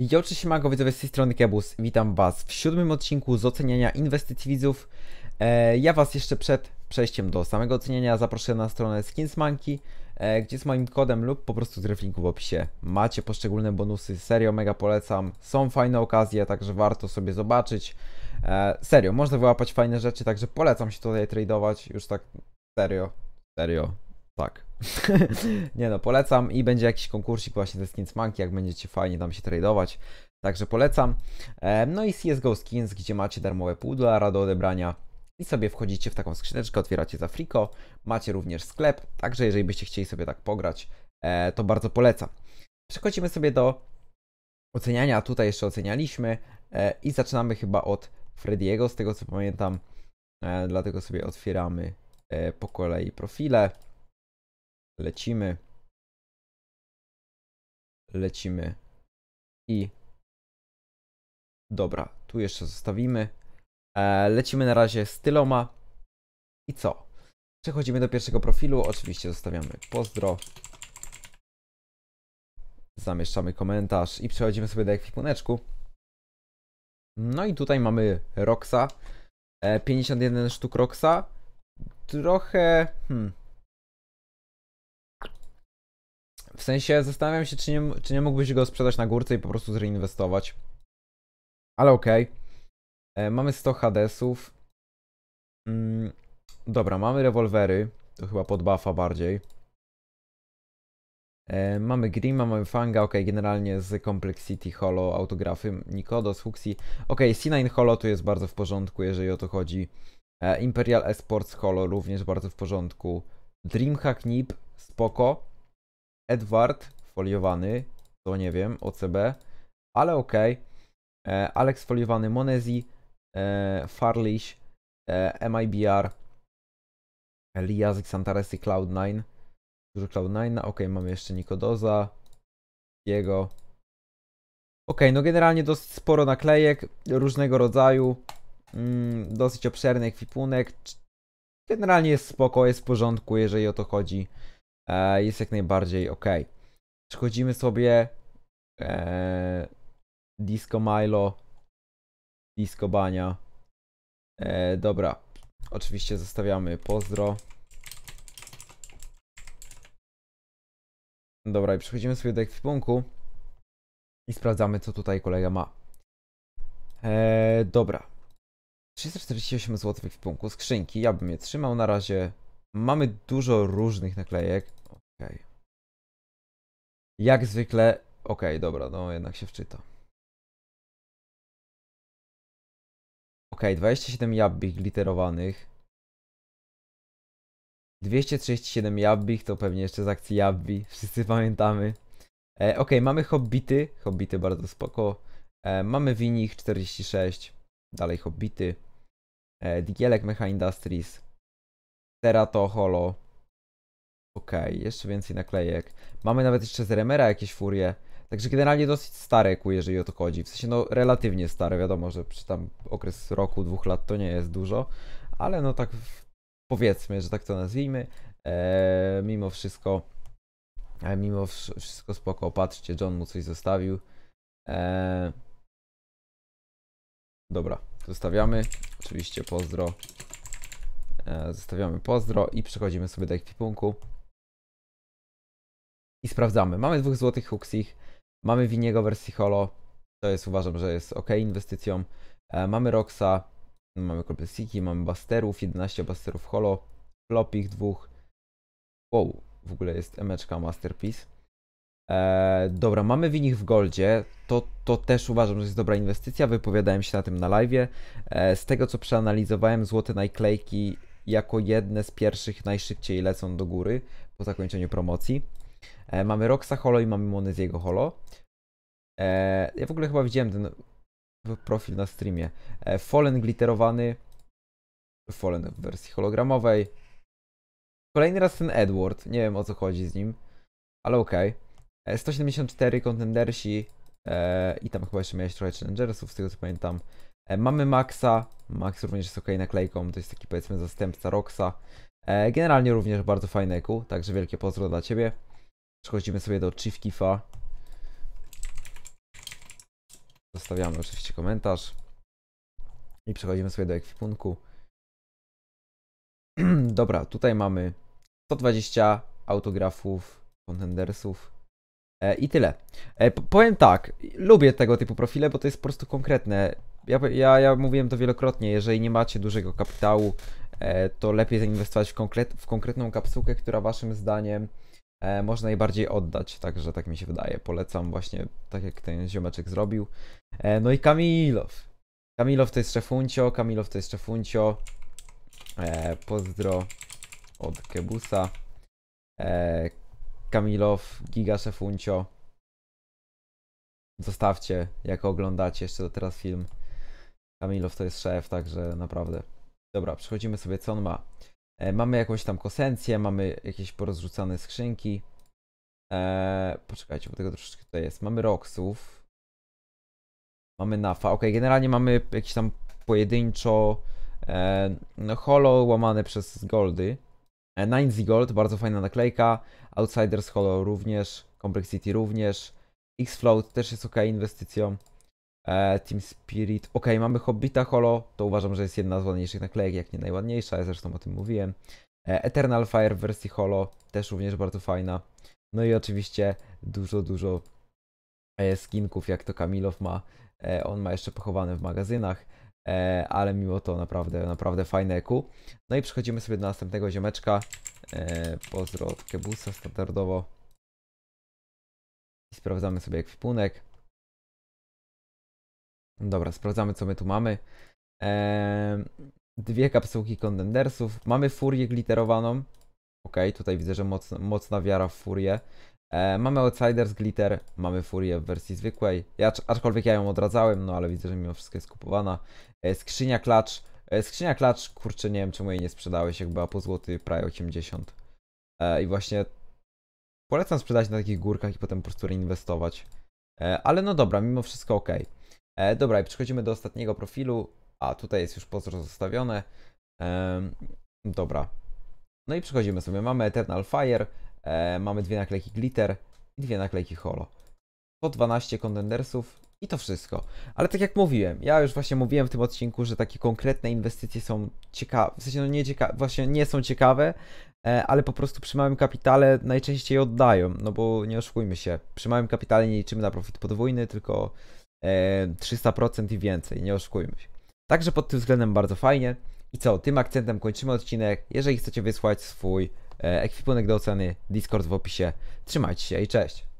Joczy Siemago, widzowie z tej strony Kebus. Witam Was w siódmym odcinku z oceniania inwestycji widzów. E, ja Was jeszcze przed przejściem do samego oceniania zaproszę na stronę Skinsmanki, e, gdzie z moim kodem lub po prostu z reflinku w opisie macie poszczególne bonusy. Serio, mega polecam. Są fajne okazje, także warto sobie zobaczyć. E, serio, można wyłapać fajne rzeczy, także polecam się tutaj tradeować. Już tak serio, serio, tak. nie no, polecam i będzie jakiś konkursik właśnie ze Skins Monkey, jak będziecie fajnie tam się tradować. Także polecam. No i CSGO Skins, gdzie macie darmowe pół dolara do odebrania i sobie wchodzicie w taką skrzyneczkę, otwieracie za friko. Macie również sklep, także jeżeli byście chcieli sobie tak pograć, e, to bardzo polecam. Przechodzimy sobie do oceniania. Tutaj jeszcze ocenialiśmy e, i zaczynamy chyba od Frediego, z tego co pamiętam. E, dlatego sobie otwieramy po kolei profile. Lecimy. Lecimy. I dobra, tu jeszcze zostawimy. E, lecimy na razie z tyloma. I co? Przechodzimy do pierwszego profilu. Oczywiście zostawiamy pozdro. Zamieszczamy komentarz i przechodzimy sobie do ekwipuneczku. No i tutaj mamy Roxa. E, 51 sztuk Roxa. Trochę... Hmm, W sensie zastanawiam się, czy nie, czy nie mógłbyś go sprzedać na górce i po prostu zreinwestować. Ale okej. Okay. E, mamy 100 Hadesów. Mm, dobra, mamy rewolwery. To chyba pod buffa bardziej. E, mamy Grima, mamy Fanga, ok, generalnie z Complexity Holo, autografy Nikodos, Huxi. Ok, C9 Holo to jest bardzo w porządku, jeżeli o to chodzi. E, Imperial Esports Holo również bardzo w porządku. Dreamhack Nip, spoko. Edward foliowany, to nie wiem, OCB, ale ok. E, Alex foliowany, Monezi, e, Farlish, e, MIBR, Liazyk, Santaresi, Cloud9, dużo Cloud9, no ok, mamy jeszcze Nikodoza, jego. Ok, no generalnie dosyć sporo naklejek różnego rodzaju, mm, dosyć obszerny ekwipunek. Generalnie jest spoko, jest w porządku, jeżeli o to chodzi. E, jest jak najbardziej ok. Przechodzimy sobie e, Disco Milo, Disco Bania. E, dobra, oczywiście zostawiamy pozdro. Dobra, i przechodzimy sobie do ekwipunku i sprawdzamy, co tutaj kolega ma. E, dobra, 348 zł w punku skrzynki, ja bym je trzymał na razie. Mamy dużo różnych naklejek. Okay. Jak zwykle. ok, dobra, no jednak się wczyta. Ok, 27 jabbich glitterowanych. 237 jabbich to pewnie jeszcze z akcji jabbi. Wszyscy pamiętamy. E, ok, mamy hobbity. Hobbity bardzo spoko. E, mamy winich 46. Dalej hobbity. E, Digielek Mecha Industries. Terato Holo. Okej, okay, jeszcze więcej naklejek. Mamy nawet jeszcze z Remera jakieś furie. Także generalnie dosyć stare kły, jeżeli o to chodzi. W sensie, no, relatywnie stare. Wiadomo, że przy tam okres roku, dwóch lat to nie jest dużo. Ale no tak powiedzmy, że tak to nazwijmy. Eee, mimo wszystko e, mimo wszystko spoko, patrzcie, John mu coś zostawił. Eee... Dobra, zostawiamy. Oczywiście pozdro. E, zostawiamy pozdro i przechodzimy sobie do ekwipunku i sprawdzamy. Mamy dwóch złotych Huxich, mamy Winiego wersji Holo, to jest uważam, że jest ok inwestycją. E, mamy Roxa, no, mamy Siki, mamy Basterów, 11 Basterów Holo, Flopich dwóch. Wow, w ogóle jest emeczka Masterpiece. E, dobra, mamy winich w Goldzie. To, to też uważam, że jest dobra inwestycja. Wypowiadałem się na tym na live. E, z tego co przeanalizowałem, złote najklejki jako jedne z pierwszych najszybciej lecą do góry po zakończeniu promocji. E, mamy Roxa Holo i mamy Moneziego Holo. E, ja w ogóle chyba widziałem ten profil na streamie. E, Fallen glitterowany. Fallen w wersji hologramowej. Kolejny raz ten Edward. Nie wiem o co chodzi z nim. Ale okej. E, okay. 174 kontendersi. E, I tam chyba jeszcze miałeś trochę challengersów, z tego co pamiętam. E, mamy Maxa. Max również jest ok naklejką. To jest taki powiedzmy zastępca Roxa. Generalnie również bardzo fajny EQ, także wielkie pozdro dla Ciebie. Przechodzimy sobie do Chief Kifa. Zostawiamy oczywiście komentarz. I przechodzimy sobie do ekwipunku. Dobra, tutaj mamy 120 autografów, contendersów. E, I tyle. E, powiem tak, lubię tego typu profile, bo to jest po prostu konkretne. Ja, ja, ja mówiłem to wielokrotnie, jeżeli nie macie dużego kapitału, e, to lepiej zainwestować w, konkret, w konkretną kapsułkę, która waszym zdaniem E, można najbardziej oddać, także tak mi się wydaje. Polecam właśnie tak jak ten ziomeczek zrobił. E, no i Kamilow. Kamilow to jest szefuncio, Kamilow to jest szefuncio. E, pozdro od Kebusa. Kamilow, giga szefuncio. Zostawcie, jak oglądacie jeszcze teraz film. Kamilow to jest szef, także naprawdę. Dobra, przechodzimy sobie co on ma. E, mamy jakąś tam kosencję, mamy jakieś porozrzucane skrzynki. Eee, poczekajcie, bo tego troszeczkę tutaj jest. Mamy roksów. Mamy nafa. Ok, generalnie mamy jakieś tam pojedynczo e, no, Hollow łamane przez goldy. E, z Gold, bardzo fajna naklejka. Outsiders hollow również. Complexity również. X-Float też jest ok inwestycją. E, Team Spirit. Ok, mamy Hobbita Holo. To uważam, że jest jedna z ładniejszych naklejek, jak nie najładniejsza. Ja zresztą o tym mówiłem. E, Eternal Fire w wersji Holo. Też również bardzo fajna. No i oczywiście dużo, dużo e, skinków, jak to Kamilow ma. on ma jeszcze pochowane w magazynach. ale mimo to naprawdę, naprawdę fajne eku. No i przechodzimy sobie do następnego ziomeczka. E, pozdro od Kebusa standardowo. I sprawdzamy sobie ekwipunek. Dobra, sprawdzamy co my tu mamy. Eee, dwie kapsułki kondendersów. Mamy furię glitterowaną. Ok, tutaj widzę, że mocna, mocna wiara w furię. Eee, mamy Outsiders Glitter, mamy furię w wersji zwykłej. Ja, aczkolwiek ja ją odradzałem, no ale widzę, że mimo wszystko jest kupowana. Eee, skrzynia klacz. Eee, skrzynia klacz, kurczę, nie wiem czemu jej nie sprzedałeś, jak była po złoty prawie 80. Eee, I właśnie polecam sprzedać na takich górkach i potem po prostu reinwestować. Eee, ale no dobra, mimo wszystko ok. E, dobra, i przechodzimy do ostatniego profilu. A, tutaj jest już pozostawione. E, dobra. No i przechodzimy sobie. Mamy Eternal Fire, e, mamy dwie naklejki Glitter i dwie naklejki Holo. 112 kontendersów i to wszystko. Ale tak jak mówiłem, ja już właśnie mówiłem w tym odcinku, że takie konkretne inwestycje są ciekawe, w sensie no nie ciekawe, właśnie nie są ciekawe, e, ale po prostu przy małym kapitale najczęściej oddają, no bo nie oszukujmy się, przy małym kapitale nie liczymy na profit podwójny, tylko 300% e, i więcej, nie oszukujmy się. Także pod tym względem bardzo fajnie. I co, tym akcentem kończymy odcinek. Jeżeli chcecie wysłać swój e, ekwipunek do oceny, Discord w opisie. Trzymajcie się i cześć!